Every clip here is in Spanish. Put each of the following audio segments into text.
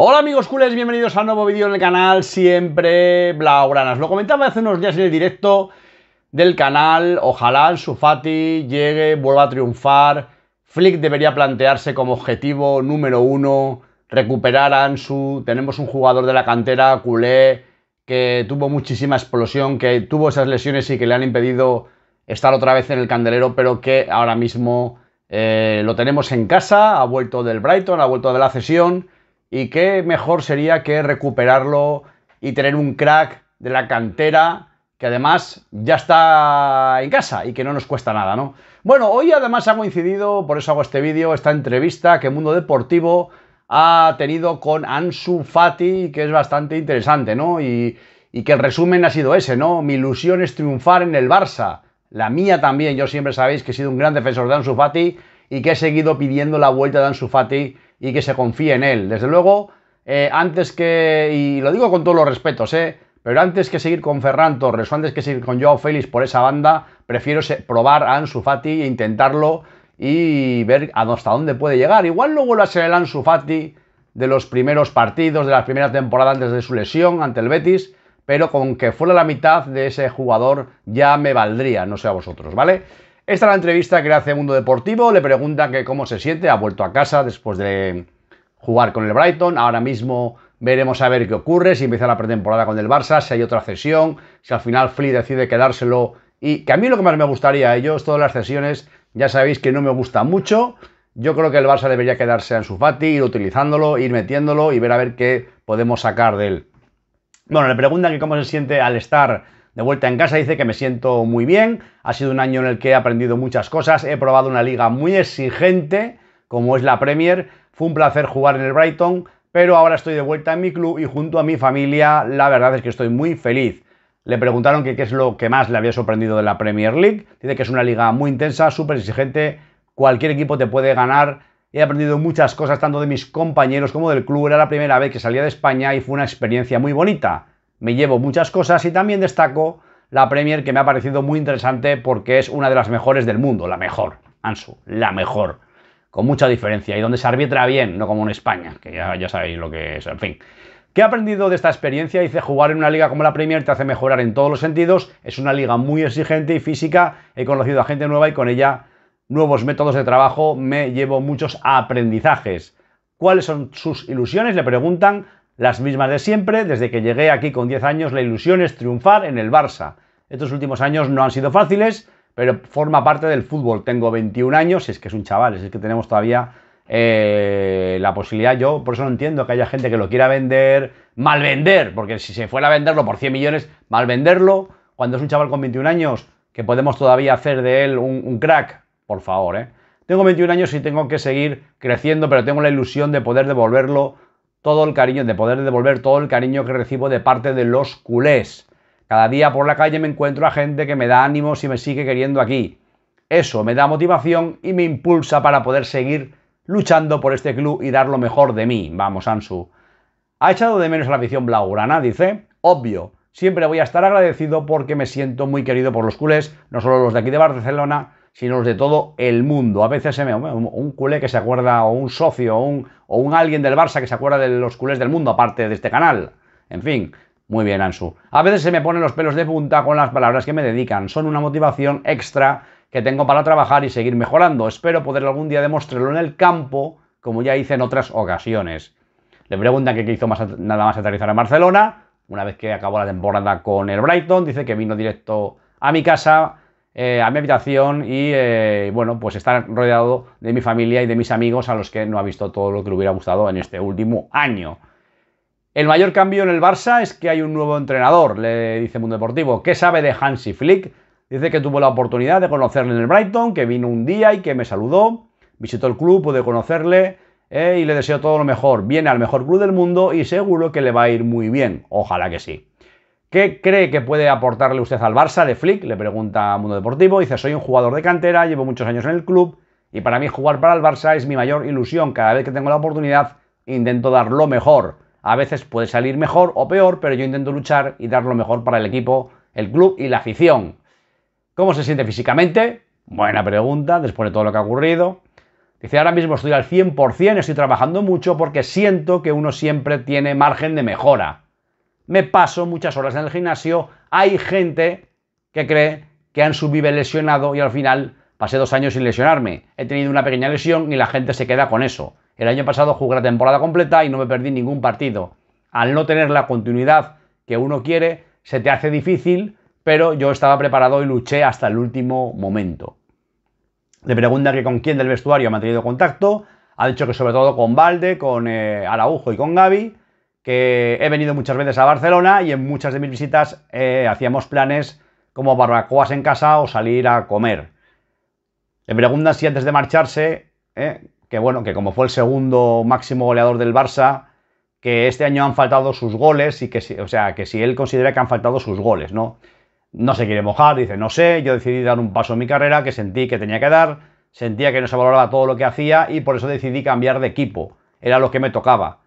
Hola amigos culés, bienvenidos a un nuevo vídeo en el canal Siempre Blaugranas. Lo comentaba hace unos días en el directo del canal, ojalá el Sufati llegue, vuelva a triunfar. Flick debería plantearse como objetivo número uno recuperar a Ansu. Tenemos un jugador de la cantera culé que tuvo muchísima explosión, que tuvo esas lesiones y que le han impedido estar otra vez en el candelero, pero que ahora mismo eh, lo tenemos en casa, ha vuelto del Brighton, ha vuelto de la cesión y qué mejor sería que recuperarlo y tener un crack de la cantera que además ya está en casa y que no nos cuesta nada, ¿no? Bueno, hoy además ha coincidido, por eso hago este vídeo, esta entrevista que Mundo Deportivo ha tenido con Ansu Fati, que es bastante interesante, ¿no? Y, y que el resumen ha sido ese, ¿no? Mi ilusión es triunfar en el Barça, la mía también, yo siempre sabéis que he sido un gran defensor de Ansu Fati y que he seguido pidiendo la vuelta de Ansu Fati y que se confíe en él. Desde luego, eh, antes que, y lo digo con todos los respetos, eh, pero antes que seguir con Ferran Torres o antes que seguir con Joao Félix por esa banda, prefiero probar a Ansu Fati e intentarlo y ver hasta dónde puede llegar. Igual no vuelve a ser el Ansu Fati de los primeros partidos, de las primeras temporadas antes de su lesión ante el Betis, pero con que fuera la mitad de ese jugador ya me valdría, no sé a vosotros, ¿vale? Esta es la entrevista que le hace Mundo Deportivo, le pregunta que cómo se siente, ha vuelto a casa después de jugar con el Brighton, ahora mismo veremos a ver qué ocurre, si empieza la pretemporada con el Barça, si hay otra cesión, si al final Fli decide quedárselo y que a mí lo que más me gustaría, ellos eh, todas las cesiones ya sabéis que no me gusta mucho, yo creo que el Barça debería quedarse en su Fati, ir utilizándolo, ir metiéndolo y ver a ver qué podemos sacar de él. Bueno, le preguntan que cómo se siente al estar de vuelta en casa dice que me siento muy bien, ha sido un año en el que he aprendido muchas cosas, he probado una liga muy exigente como es la Premier, fue un placer jugar en el Brighton, pero ahora estoy de vuelta en mi club y junto a mi familia la verdad es que estoy muy feliz. Le preguntaron qué es lo que más le había sorprendido de la Premier League, dice que es una liga muy intensa, súper exigente, cualquier equipo te puede ganar. He aprendido muchas cosas tanto de mis compañeros como del club. Era la primera vez que salía de España y fue una experiencia muy bonita me llevo muchas cosas y también destaco la Premier que me ha parecido muy interesante porque es una de las mejores del mundo, la mejor, Ansu, la mejor, con mucha diferencia y donde se arbitra bien, no como en España, que ya, sabéis lo que es, en fin. ¿Qué he aprendido de esta experiencia? Dice, jugar en una liga como la Premier te hace mejorar en todos los sentidos, es una liga muy exigente y física, he conocido a gente nueva y con ella nuevos métodos de trabajo, me llevo muchos aprendizajes. ¿Cuáles son sus ilusiones? Le preguntan las mismas de siempre, desde que llegué aquí con 10 años, la ilusión es triunfar en el Barça. Estos últimos años no han sido fáciles, pero forma parte del fútbol. Tengo 21 años, es que es un chaval, es que tenemos todavía eh, la posibilidad. Yo por eso no entiendo que haya gente que lo quiera vender, mal vender, porque si se fuera a venderlo por 100 millones, mal venderlo. Cuando es un chaval con 21 años, que podemos todavía hacer de él un, un crack, por favor, ¿eh? Tengo 21 años y tengo que seguir creciendo, pero tengo la ilusión de poder devolverlo todo el cariño, de poder devolver todo el cariño que recibo de parte de los culés. Cada día por la calle me encuentro a gente que me da ánimos y me sigue queriendo aquí. Eso me da motivación y me impulsa para poder seguir luchando por este club y dar lo mejor de mí. Vamos, Ansu. Ha echado de menos a la afición blaugrana, dice. Obvio. Siempre voy a estar agradecido porque me siento muy querido por los culés, no solo los de aquí de Barcelona, sino los de todo el mundo. A veces se me un culé que se acuerda, o un socio, o un, o alguien del Barça que se acuerda de los culés del mundo, aparte de este canal. En fin, muy bien, Ansu. A veces se me ponen los pelos de punta con las palabras que me dedican. Son una motivación extra que tengo para trabajar y seguir mejorando. Espero poder algún día demostrarlo en el campo, como ya hice en otras ocasiones. Le preguntan qué hizo más, nada más aterrizar en Barcelona. Una vez que acabó la temporada con el Brighton, dice que vino directo a mi casa eh, a mi habitación y eh, bueno, pues estar rodeado de mi familia y de mis amigos a los que no ha visto todo lo que le hubiera gustado en este último año. El mayor cambio en el Barça es que hay un nuevo entrenador, le dice Mundo Deportivo. ¿Qué sabe de Hansi Flick? Dice que tuvo la oportunidad de conocerle en el Brighton, que vino un día y que me saludó, visitó el club, pude conocerle eh, y le deseo todo lo mejor. Viene al mejor club del mundo y seguro que le va a ir muy bien. Ojalá que sí. ¿Qué cree que puede aportarle usted al Barça de Flick? Le pregunta a Mundo Deportivo. Dice, soy un jugador de cantera, llevo muchos años en el club y para mí jugar para el Barça es mi mayor ilusión. Cada vez que tengo la oportunidad intento dar lo mejor. A veces puede salir mejor o peor, pero yo intento luchar y dar lo mejor para el equipo, el club y la afición. ¿Cómo se siente físicamente? Buena pregunta, después de todo lo que ha ocurrido. Dice, ahora mismo estoy al 100%, estoy trabajando mucho porque siento que uno siempre tiene margen de mejora me paso muchas horas en el gimnasio, hay gente que cree que han subido lesionado y al final pasé dos años sin lesionarme. He tenido una pequeña lesión y la gente se queda con eso. El año pasado jugué la temporada completa y no me perdí ningún partido. Al no tener la continuidad que uno quiere, se te hace difícil, pero yo estaba preparado y luché hasta el último momento. Le pregunta que con quién del vestuario ha mantenido contacto. Ha dicho que sobre todo con Valde, con eh, Araujo y con Gaby que he venido muchas veces a Barcelona y en muchas de mis visitas eh, hacíamos planes como barbacoas en casa o salir a comer. Le preguntan si antes de marcharse, eh, que bueno, que como fue el segundo máximo goleador del Barça, que este año han faltado sus goles y que o sea, que si él considera que han faltado sus goles, ¿no? No se quiere mojar, dice, no sé, yo decidí dar un paso en mi carrera que sentí que tenía que dar, sentía que no se valoraba todo lo que hacía y por eso decidí cambiar de equipo, era lo que me tocaba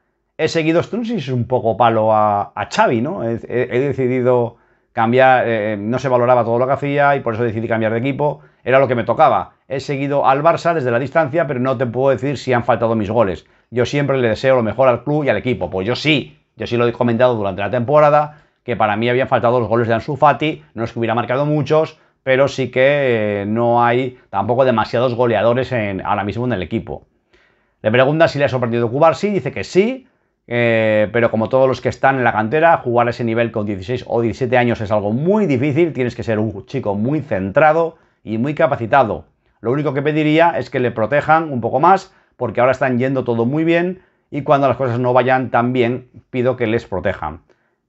he seguido si es un poco palo a, Xavi, ¿no? He, decidido cambiar, eh, eh, no se valoraba todo lo que hacía y por eso decidí cambiar de equipo, era lo que me tocaba. He seguido al Barça desde la distancia, pero no te puedo decir si han faltado mis goles. Yo siempre le deseo lo mejor al club y al equipo, pues yo sí, yo sí lo he comentado durante la temporada, que para mí habían faltado los goles de Ansu Fati, no es que hubiera marcado muchos, pero sí que eh, no hay tampoco demasiados goleadores ahora mismo en el equipo. Le pregunta si le ha sorprendido Cubarsi, dice que sí, eh, pero como todos los que están en la cantera, jugar a ese nivel con 16 o 17 años es algo muy difícil, tienes que ser un chico muy centrado y muy capacitado. Lo único que pediría es que le protejan un poco más, porque ahora están yendo todo muy bien y cuando las cosas no vayan tan bien, pido que les protejan.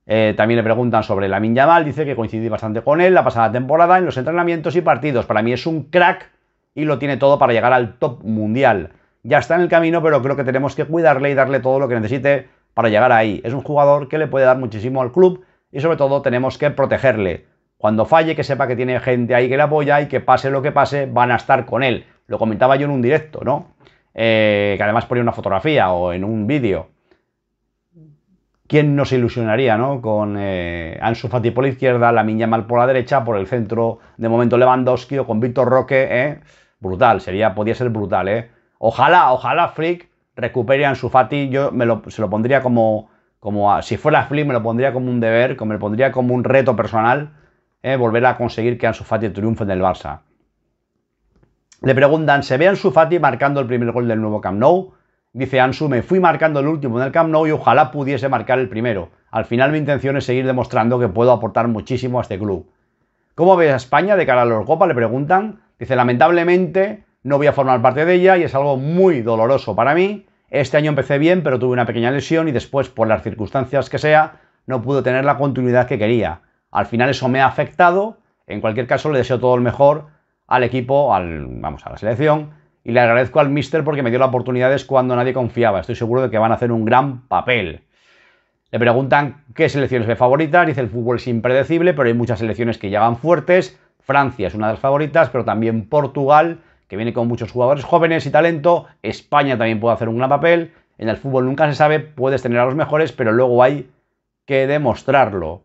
Eh, también le preguntan sobre la Yamal, dice que coincidí bastante con él la pasada temporada en los entrenamientos y partidos. Para mí es un crack y lo tiene todo para llegar al top mundial ya está en el camino, pero creo que tenemos que cuidarle y darle todo lo que necesite para llegar ahí. Es un jugador que le puede dar muchísimo al club y sobre todo tenemos que protegerle. Cuando falle, que sepa que tiene gente ahí que le apoya y que pase lo que pase, van a estar con él. Lo comentaba yo en un directo, ¿no? Eh, que además ponía una fotografía o en un vídeo. ¿Quién nos ilusionaría, no? Con eh, Ansu Fati por la izquierda, la Miña Mal por la derecha, por el centro, de momento Lewandowski o con Víctor Roque, ¿eh? Brutal, sería, podía ser brutal, ¿eh? Ojalá, ojalá Flick recupere a Ansu Fati. Yo me lo, se lo pondría como, como si fuera Flick me lo pondría como un deber, como me lo pondría como un reto personal, eh, volver a conseguir que Ansu Fati triunfe en el Barça. Le preguntan, ¿se ve Ansu Fati marcando el primer gol del nuevo Camp Nou? Dice Ansu, me fui marcando el último en el Camp Nou y ojalá pudiese marcar el primero. Al final mi intención es seguir demostrando que puedo aportar muchísimo a este club. ¿Cómo ves a España de cara a la Copa? Le preguntan. Dice, lamentablemente no voy a formar parte de ella y es algo muy doloroso para mí. Este año empecé bien, pero tuve una pequeña lesión y después, por las circunstancias que sea, no pude tener la continuidad que quería. Al final eso me ha afectado. En cualquier caso, le deseo todo el mejor al equipo, al, vamos, a la selección. Y le agradezco al Mister porque me dio las oportunidades cuando nadie confiaba. Estoy seguro de que van a hacer un gran papel. Le preguntan qué selecciones ve favoritas. Dice el fútbol es impredecible, pero hay muchas selecciones que llegan fuertes. Francia es una de las favoritas, pero también Portugal que viene con muchos jugadores jóvenes y talento. España también puede hacer un gran papel. En el fútbol nunca se sabe, puedes tener a los mejores, pero luego hay que demostrarlo.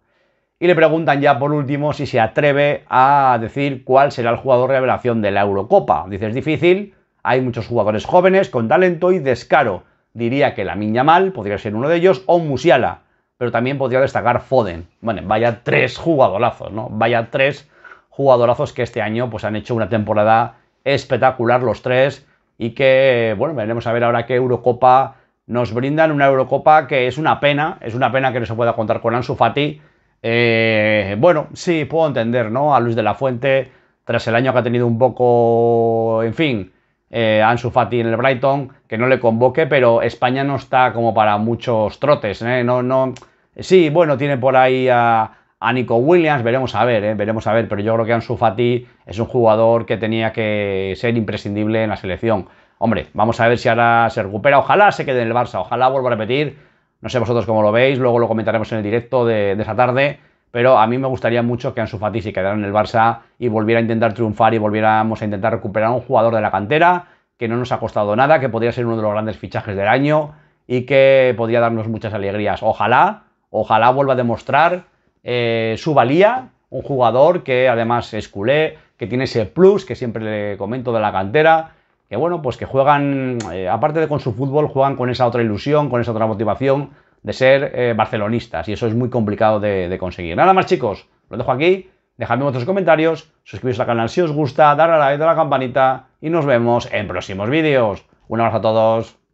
Y le preguntan ya por último si se atreve a decir cuál será el jugador revelación de la Eurocopa. Dice, es difícil, hay muchos jugadores jóvenes con talento y descaro. Diría que la mal, podría ser uno de ellos o Musiala, pero también podría destacar Foden. Bueno, vaya tres jugadorazos, ¿no? Vaya tres jugadorazos que este año pues, han hecho una temporada espectacular los tres y que, bueno, veremos a ver ahora qué Eurocopa nos brindan. Una Eurocopa que es una pena, es una pena que no se pueda contar con Ansu Fati. Eh, bueno, sí, puedo entender, ¿no? A Luis de la Fuente, tras el año que ha tenido un poco, en fin, eh, Ansu Fati en el Brighton, que no le convoque, pero España no está como para muchos trotes, ¿eh? No, no... Sí, bueno, tiene por ahí a a Nico Williams veremos a ver, eh, veremos a ver, pero yo creo que Ansu Fati es un jugador que tenía que ser imprescindible en la selección. Hombre, vamos a ver si ahora se recupera, ojalá se quede en el Barça, ojalá vuelva a repetir, no sé vosotros cómo lo veis, luego lo comentaremos en el directo de, de esa tarde, pero a mí me gustaría mucho que Ansu Fati se quedara en el Barça y volviera a intentar triunfar y volviéramos a intentar recuperar a un jugador de la cantera que no nos ha costado nada, que podría ser uno de los grandes fichajes del año y que podría darnos muchas alegrías. Ojalá, ojalá vuelva a demostrar eh, su valía, un jugador que además es culé, que tiene ese plus que siempre le comento de la cantera, que bueno, pues que juegan, eh, aparte de con su fútbol, juegan con esa otra ilusión, con esa otra motivación de ser eh, barcelonistas y eso es muy complicado de, conseguir. Nada más chicos, lo dejo aquí, dejadme vuestros comentarios, suscribiros al canal si os gusta, dar a la, a la campanita y nos vemos en próximos vídeos. Un abrazo a todos.